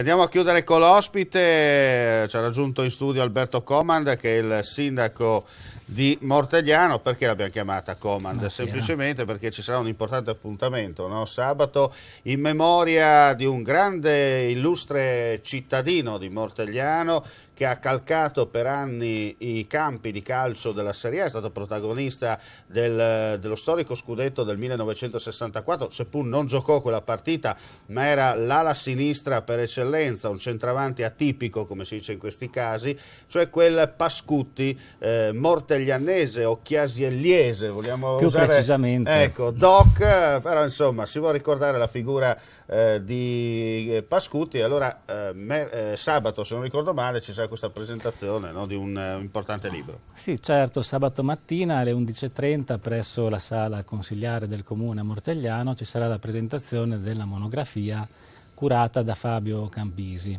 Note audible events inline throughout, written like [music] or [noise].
Andiamo a chiudere con l'ospite, ci ha raggiunto in studio Alberto Comand che è il sindaco di Mortegliano, perché l'abbiamo chiamata Command? No, Semplicemente perché ci sarà un importante appuntamento no? sabato in memoria di un grande illustre cittadino di Mortegliano che ha calcato per anni i campi di calcio della Serie A, è stato protagonista del, dello storico scudetto del 1964, seppur non giocò quella partita, ma era l'ala sinistra per eccellenza, un centravanti atipico come si dice in questi casi, cioè quel Pascutti eh, Mortagliano Taglianese o Chiasielliese, vogliamo Più usare... precisamente. Ecco, Doc, però insomma, si vuole ricordare la figura eh, di eh, Pascuti, allora eh, me, eh, sabato, se non ricordo male, ci sarà questa presentazione no, di un, un eh, importante libro. Sì, certo, sabato mattina alle 11.30 presso la sala consigliare del comune a Mortegliano ci sarà la presentazione della monografia curata da Fabio Campisi.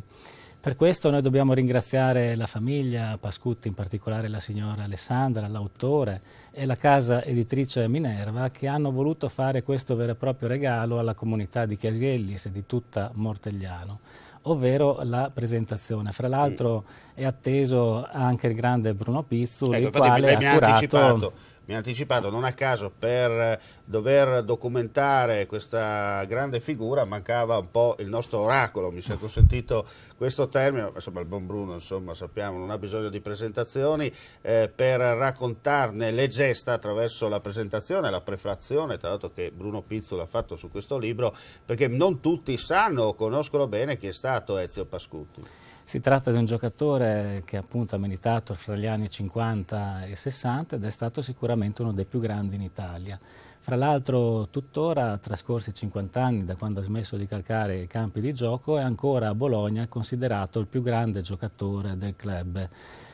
Per questo noi dobbiamo ringraziare la famiglia Pascutti, in particolare la signora Alessandra, l'autore e la casa editrice Minerva che hanno voluto fare questo vero e proprio regalo alla comunità di Chiasiellis e di tutta Mortegliano ovvero la presentazione. Fra l'altro mm. è atteso anche il grande Bruno Pizzu, ecco, il quale ha curato... Anticipato mi ha anticipato non a caso per dover documentare questa grande figura mancava un po' il nostro oracolo, mi si è consentito questo termine, insomma il buon Bruno insomma sappiamo non ha bisogno di presentazioni eh, per raccontarne le gesta attraverso la presentazione, la prefrazione tra l'altro che Bruno Pizzolo ha fatto su questo libro perché non tutti sanno o conoscono bene chi è stato Ezio Pascuti. Si tratta di un giocatore che appunto ha militato fra gli anni 50 e 60 ed è stato sicuramente uno dei più grandi in Italia. Fra l'altro tuttora, trascorsi 50 anni da quando ha smesso di calcare i campi di gioco, è ancora a Bologna considerato il più grande giocatore del club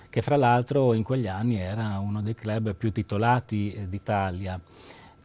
che fra l'altro in quegli anni era uno dei club più titolati d'Italia.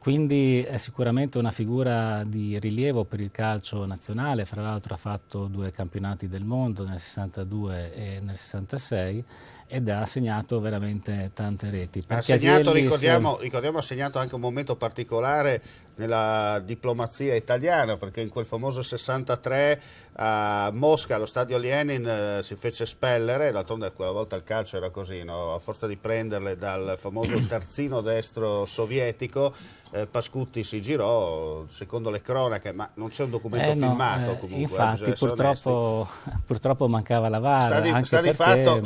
Quindi è sicuramente una figura di rilievo per il calcio nazionale, fra l'altro ha fatto due campionati del mondo nel 62 e nel 66 ed ha segnato veramente tante reti. Ha segnato, ricordiamo, ricordiamo, ha segnato anche un momento particolare nella diplomazia italiana, perché in quel famoso 63 a Mosca, allo stadio Lenin, eh, si fece spellere, d'altronde quella volta il calcio era così, no? a forza di prenderle dal famoso [coughs] terzino destro sovietico, eh, Pascutti si girò, secondo le cronache, ma non c'è un documento eh filmato eh, comunque. Eh, infatti purtroppo, [laughs] purtroppo, mancava la VAR. Sta, sta, perché...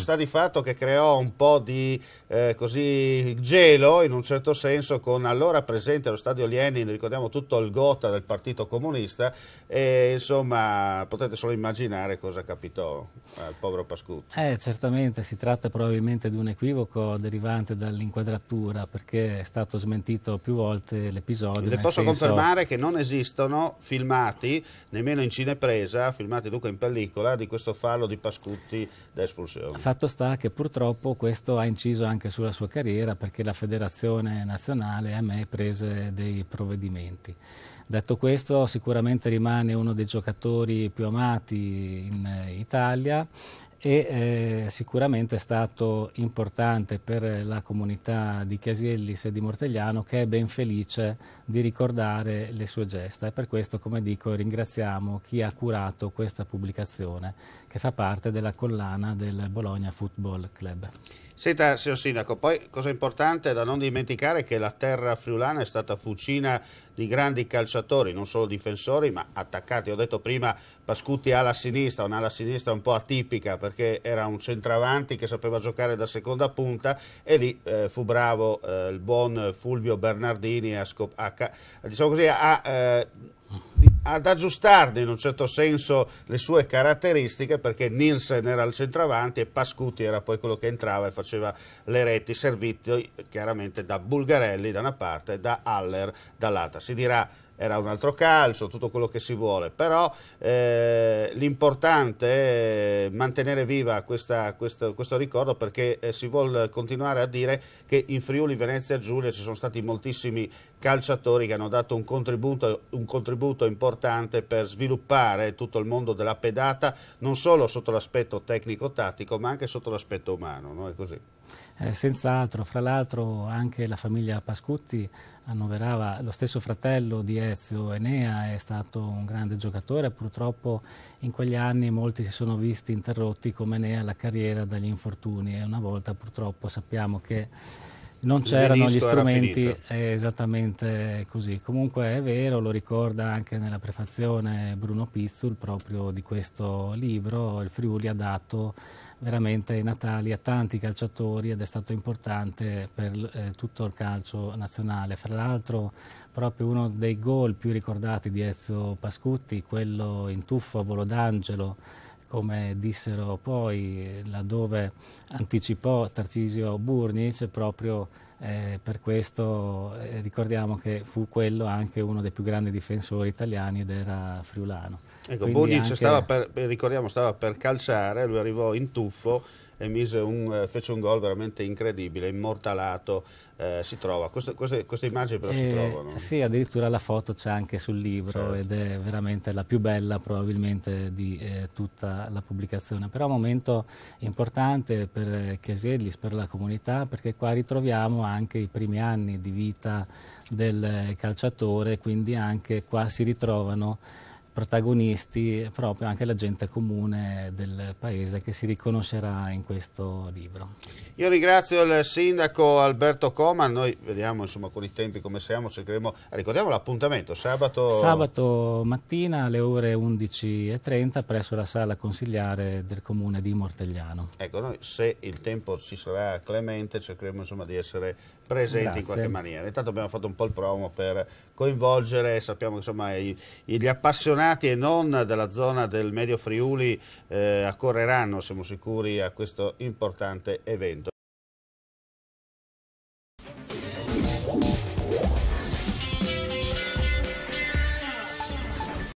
sta di, fatto, che creò un po' di eh, così, gelo, in un certo senso, con allora presente allo stadio Lenin ricordiamo tutto il gota del Partito Comunista e insomma potete solo immaginare cosa capitò al povero Pascuti. Eh, certamente si tratta probabilmente di un equivoco derivante dall'inquadratura perché è stato smentito più volte l'episodio. Le posso senso... confermare che non esistono filmati, nemmeno in cinepresa, filmati dunque in pellicola, di questo fallo di Pascutti da espulsione. Fatto sta che purtroppo questo ha inciso anche sulla sua carriera perché la federazione nazionale a me prese dei provvedimenti impedimenti. Detto questo, sicuramente rimane uno dei giocatori più amati in eh, Italia e eh, sicuramente è stato importante per la comunità di Chiesiellis e di Mortegliano che è ben felice di ricordare le sue gesta e per questo, come dico, ringraziamo chi ha curato questa pubblicazione che fa parte della collana del Bologna Football Club. Senta, signor Sindaco, poi cosa importante da non dimenticare è che la terra friulana è stata fucina di grandi calciatori, non solo difensori ma attaccati. Ho detto prima Pascuti alla sinistra, un'ala sinistra un po' atipica perché perché era un centravanti che sapeva giocare da seconda punta e lì eh, fu bravo eh, il buon Fulvio Bernardini a, scop- a, diciamo così, a eh, ad aggiustarne in un certo senso le sue caratteristiche perché Nielsen era il centravanti e Pascuti era poi quello che entrava e faceva le reti serviti chiaramente da Bulgarelli da una parte e da Haller dall'altra. Si dirà era un altro calcio, tutto quello che si vuole, però eh, l'importante è mantenere viva questa, questa, questo ricordo perché eh, si vuole continuare a dire che in Friuli Venezia Giulia ci sono stati moltissimi calciatori che hanno dato un contributo, un contributo importante per sviluppare tutto il mondo della pedata, non solo sotto l'aspetto tecnico-tattico ma anche sotto l'aspetto umano, no? Eh, Senz'altro, fra l'altro anche la famiglia Pascutti annoverava lo stesso fratello di Ezio Enea è stato un grande giocatore, purtroppo in quegli anni molti si sono visti interrotti come Enea la carriera dagli infortuni e una volta purtroppo sappiamo che non c'erano gli strumenti esattamente così. Comunque è vero, lo ricorda anche nella prefazione Bruno Pizzul proprio di questo libro, il Friuli ha dato veramente i Natali a tanti calciatori ed è stato importante per eh, tutto il calcio nazionale. Fra l'altro proprio uno dei gol più ricordati di Ezio Pascutti, quello in tuffo a volo d'angelo come dissero poi, eh, laddove anticipò Tarcisio Burnic proprio eh, per questo eh, ricordiamo che fu quello anche uno dei più grandi difensori italiani ed era friulano. Ecco, Burnic anche... stava per, ricordiamo, stava per calciare, lui arrivò in tuffo e un, eh, fece un gol veramente incredibile, immortalato, eh, si trova. Queste, queste, queste immagini però eh, si trovano. Sì, addirittura la foto c'è anche sul libro certo. ed è veramente la più bella probabilmente di eh, tutta la pubblicazione. Però è un momento importante per eh, Cheselis, per la comunità, perché qua ritroviamo anche i primi anni di vita del eh, calciatore, quindi anche qua si ritrovano protagonisti proprio anche la gente comune del paese che si riconoscerà in questo libro. Io ringrazio il sindaco Alberto Coman, noi vediamo insomma con i tempi come siamo, cercheremo, ricordiamo l'appuntamento, sabato... Sabato mattina alle ore 11.30 presso la sala consigliare del comune di Mortegliano. Ecco, noi se il tempo ci sarà clemente cercheremo insomma di essere presenti Grazie. in qualche maniera. Intanto abbiamo fatto un po' il promo per coinvolgere, sappiamo che insomma gli appassionati campionati e non della zona del Medio Friuli eh, accorreranno, siamo sicuri, a questo importante evento.